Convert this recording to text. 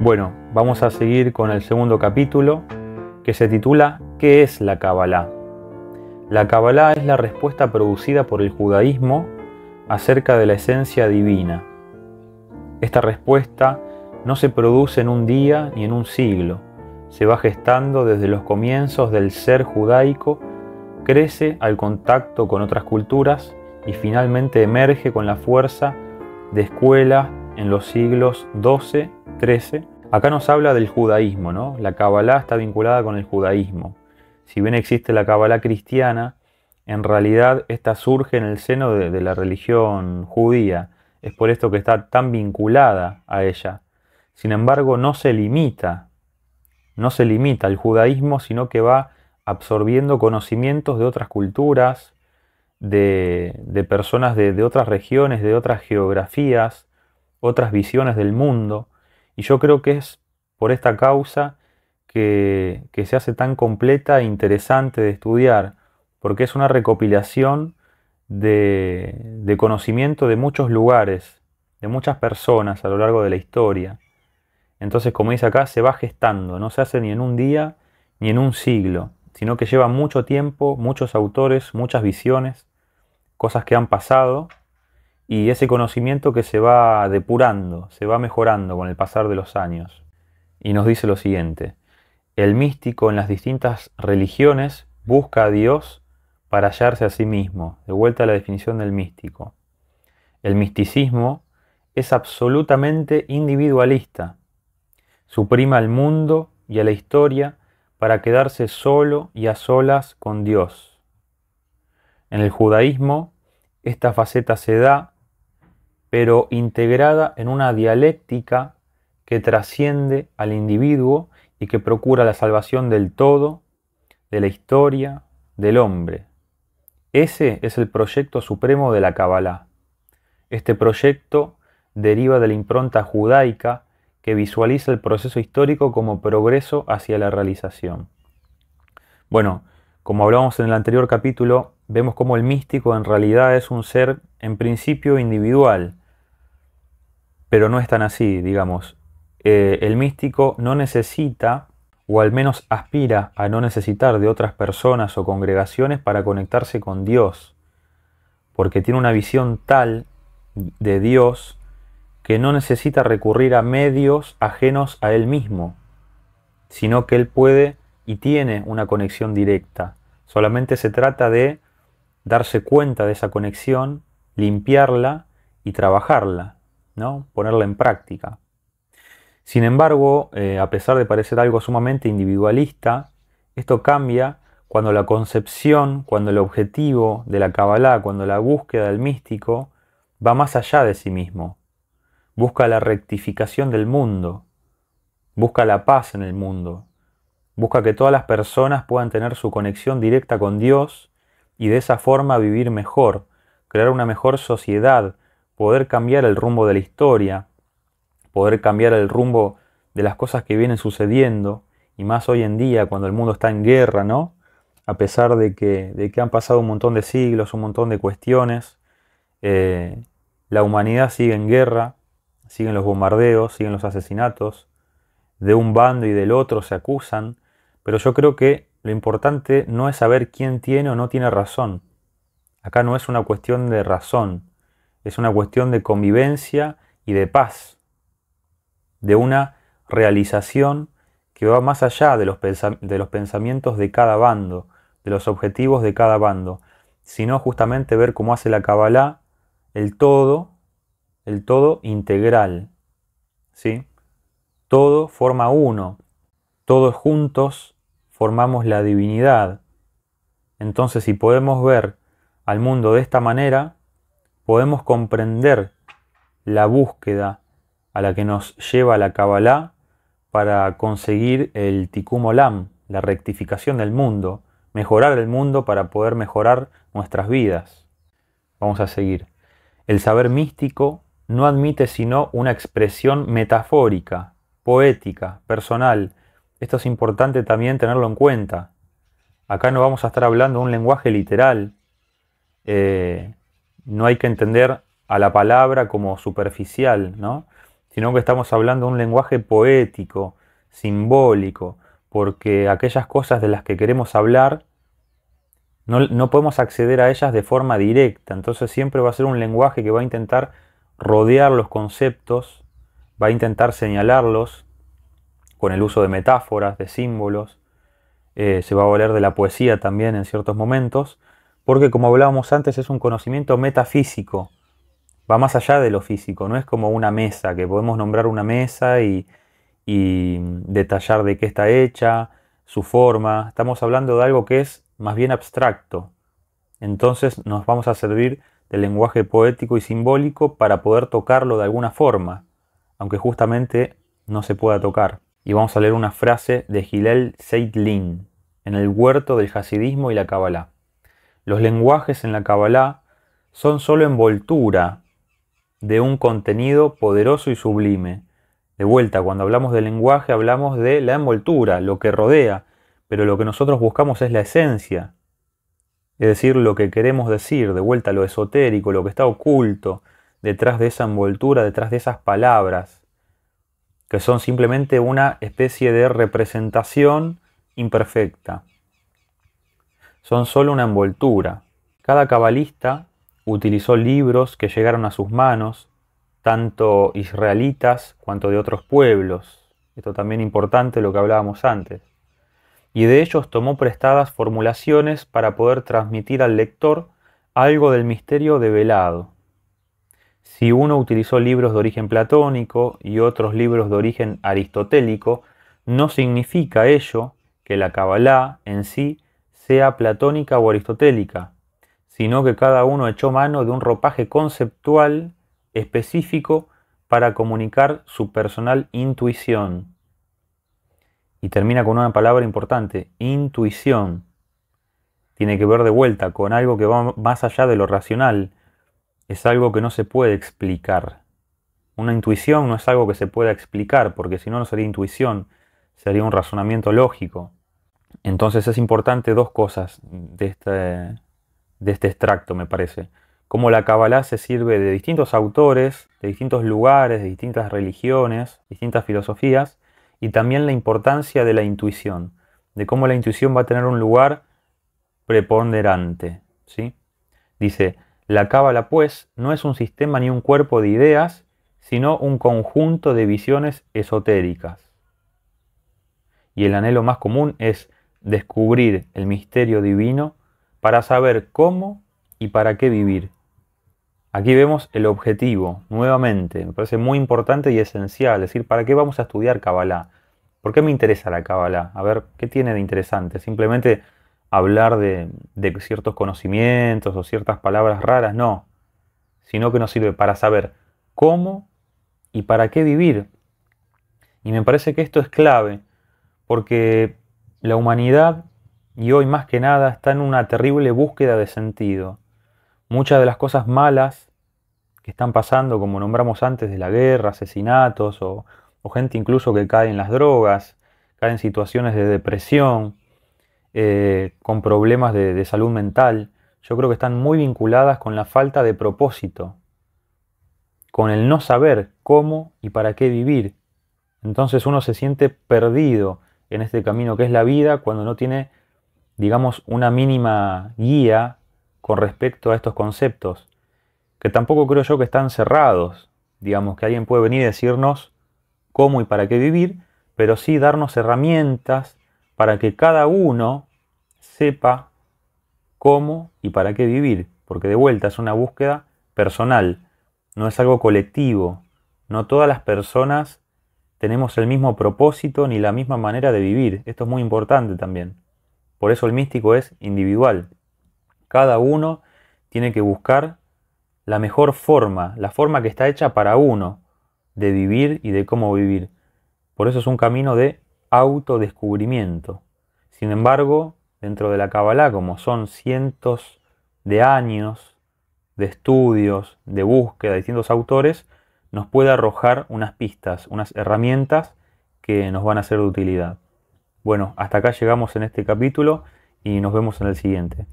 Bueno, vamos a seguir con el segundo capítulo que se titula ¿Qué es la Kabbalah? La Kabbalah es la respuesta producida por el judaísmo acerca de la esencia divina. Esta respuesta no se produce en un día ni en un siglo, se va gestando desde los comienzos del ser judaico, crece al contacto con otras culturas y finalmente emerge con la fuerza de escuela en los siglos XII 13. Acá nos habla del judaísmo, ¿no? La Kabbalah está vinculada con el judaísmo. Si bien existe la Kabbalah cristiana, en realidad esta surge en el seno de, la religión judía. Es por esto que está tan vinculada a ella. Sin embargo, no se limita, no se limita al judaísmo, sino que va absorbiendo conocimientos de otras culturas, de, personas de otras regiones, de otras geografías, otras visiones del mundo. Y yo creo que es por esta causa que, se hace tan completa e interesante de estudiar, porque es una recopilación de, de conocimiento de muchos lugares, de muchas personas a lo largo de la historia. Entonces, como dice acá, se va gestando, no se hace ni en un día ni en un siglo, sino que lleva mucho tiempo, muchos autores, muchas visiones, cosas que han pasado y ese conocimiento que se va depurando, se va mejorando con el pasar de los años. Y nos dice lo siguiente, el místico en las distintas religiones busca a Dios para hallarse a sí mismo, de vuelta a la definición del místico. El misticismo es absolutamente individualista, suprima al mundo y a la historia para quedarse solo y a solas con Dios. En el judaísmo, esta faceta se da pero integrada en una dialéctica que trasciende al individuo y que procura la salvación del todo, de la historia, del hombre. Ese es el proyecto supremo de la Kabbalah. Este proyecto deriva de la impronta judaica que visualiza el proceso histórico como progreso hacia la realización. Bueno, como hablábamos en el anterior capítulo, vemos cómo el místico en realidad es un ser en principio individual, pero no es tan así, digamos. Eh, el místico no necesita, o al menos aspira a no necesitar de otras personas o congregaciones para conectarse con Dios, porque tiene una visión tal de Dios que no necesita recurrir a medios ajenos a él mismo, sino que él puede y tiene una conexión directa. Solamente se trata de darse cuenta de esa conexión, limpiarla y trabajarla ponerla en práctica. Sin embargo, eh, a pesar de parecer algo sumamente individualista, esto cambia cuando la concepción, cuando el objetivo de la Kabbalah, cuando la búsqueda del místico va más allá de sí mismo. Busca la rectificación del mundo, busca la paz en el mundo, busca que todas las personas puedan tener su conexión directa con Dios y de esa forma vivir mejor, crear una mejor sociedad, poder cambiar el rumbo de la historia, poder cambiar el rumbo de las cosas que vienen sucediendo, y más hoy en día cuando el mundo está en guerra, ¿no? A pesar de que, de que han pasado un montón de siglos, un montón de cuestiones, eh, la humanidad sigue en guerra, siguen los bombardeos, siguen los asesinatos, de un bando y del otro se acusan, pero yo creo que lo importante no es saber quién tiene o no tiene razón. Acá no es una cuestión de razón, es una cuestión de convivencia y de paz, de una realización que va más allá de los, de los pensamientos de cada bando, de los objetivos de cada bando, sino justamente ver cómo hace la Kabbalah el todo, el todo integral. ¿sí? Todo forma uno, todos juntos formamos la divinidad. Entonces, si podemos ver al mundo de esta manera, podemos comprender la búsqueda a la que nos lleva la Kabbalah para conseguir el Tikkun Olam, la rectificación del mundo, mejorar el mundo para poder mejorar nuestras vidas. Vamos a seguir. El saber místico no admite sino una expresión metafórica, poética, personal. Esto es importante también tenerlo en cuenta. Acá no vamos a estar hablando un lenguaje literal, eh, no hay que entender a la palabra como superficial, ¿no? sino que estamos hablando de un lenguaje poético, simbólico, porque aquellas cosas de las que queremos hablar no, podemos acceder a ellas de forma directa, entonces siempre va a ser un lenguaje que va a intentar rodear los conceptos, va a intentar señalarlos con el uso de metáforas, de símbolos, eh, se va a valer de la poesía también en ciertos momentos, porque como hablábamos antes es un conocimiento metafísico, va más allá de lo físico, no es como una mesa, que podemos nombrar una mesa y, detallar de qué está hecha, su forma, estamos hablando de algo que es más bien abstracto. Entonces nos vamos a servir del lenguaje poético y simbólico para poder tocarlo de alguna forma, aunque justamente no se pueda tocar. Y vamos a leer una frase de Gilel Seidlin, en el huerto del hasidismo y la Kabbalah. Los lenguajes en la Kabbalah son solo envoltura de un contenido poderoso y sublime. De vuelta, cuando hablamos de lenguaje hablamos de la envoltura, lo que rodea, pero lo que nosotros buscamos es la esencia, es decir, lo que queremos decir, de vuelta lo esotérico, lo que está oculto detrás de esa envoltura, detrás de esas palabras, que son simplemente una especie de representación imperfecta son solo una envoltura. Cada cabalista utilizó libros que llegaron a sus manos, tanto israelitas cuanto de otros pueblos. Esto también importante lo que hablábamos antes. Y de ellos tomó prestadas formulaciones para poder transmitir al lector algo del misterio develado. Si uno utilizó libros de origen platónico y otros libros de origen aristotélico, no significa ello que la cabalá en sí sea platónica o aristotélica, sino que cada uno echó mano de un ropaje conceptual específico para comunicar su personal intuición. Y termina con una palabra importante, intuición. Tiene que ver de vuelta con algo que va más allá de lo racional. Es algo que no se puede explicar. Una intuición no es algo que se pueda explicar, porque si no, no sería intuición, sería un razonamiento lógico. Entonces es importante dos cosas este, de este, extracto, me parece. Cómo la Kabbalah se sirve de distintos autores, de distintos lugares, de distintas religiones, distintas filosofías, y también la importancia de la intuición, de cómo la intuición va a tener un lugar preponderante. ¿sí? Dice, la cábala pues no es un sistema ni un cuerpo de ideas, sino un conjunto de visiones esotéricas. Y el anhelo más común es descubrir el misterio divino para saber cómo y para qué vivir. Aquí vemos el objetivo, nuevamente, me parece muy importante y esencial, es decir, ¿para qué vamos a estudiar Kabbalah? ¿Por qué me interesa la Kabbalah? A ver, ¿qué tiene de interesante? Simplemente hablar de, de ciertos conocimientos o ciertas palabras raras, no, sino que nos sirve para saber cómo y para qué vivir. Y me parece que esto es clave, porque la humanidad, y hoy más que nada, está en una terrible búsqueda de sentido. Muchas de las cosas malas que están pasando, como nombramos antes de la guerra, asesinatos o, gente incluso que cae en las drogas, cae en situaciones de depresión, eh, con problemas de salud mental, yo creo que están muy vinculadas con la falta de propósito, con el no saber cómo y para qué vivir. Entonces uno se siente perdido, en este camino que es la vida cuando no tiene, digamos, una mínima guía con respecto a estos conceptos, que tampoco creo yo que están cerrados, digamos, que alguien puede venir y decirnos cómo y para qué vivir, pero sí darnos herramientas para que cada uno sepa cómo y para qué vivir, porque de vuelta es una búsqueda personal, no es algo colectivo, no todas las personas tenemos el mismo propósito ni la misma manera de vivir. Esto es muy importante también. Por eso el místico es individual. Cada uno tiene que buscar la mejor forma, la forma que está hecha para uno de vivir y de cómo vivir. Por eso es un camino de autodescubrimiento. Sin embargo, dentro de la Kabbalah, como son cientos de años de estudios, de búsqueda de distintos autores, nos puede arrojar unas pistas, unas herramientas que nos van a ser de utilidad. Bueno, hasta acá llegamos en este capítulo y nos vemos en el siguiente.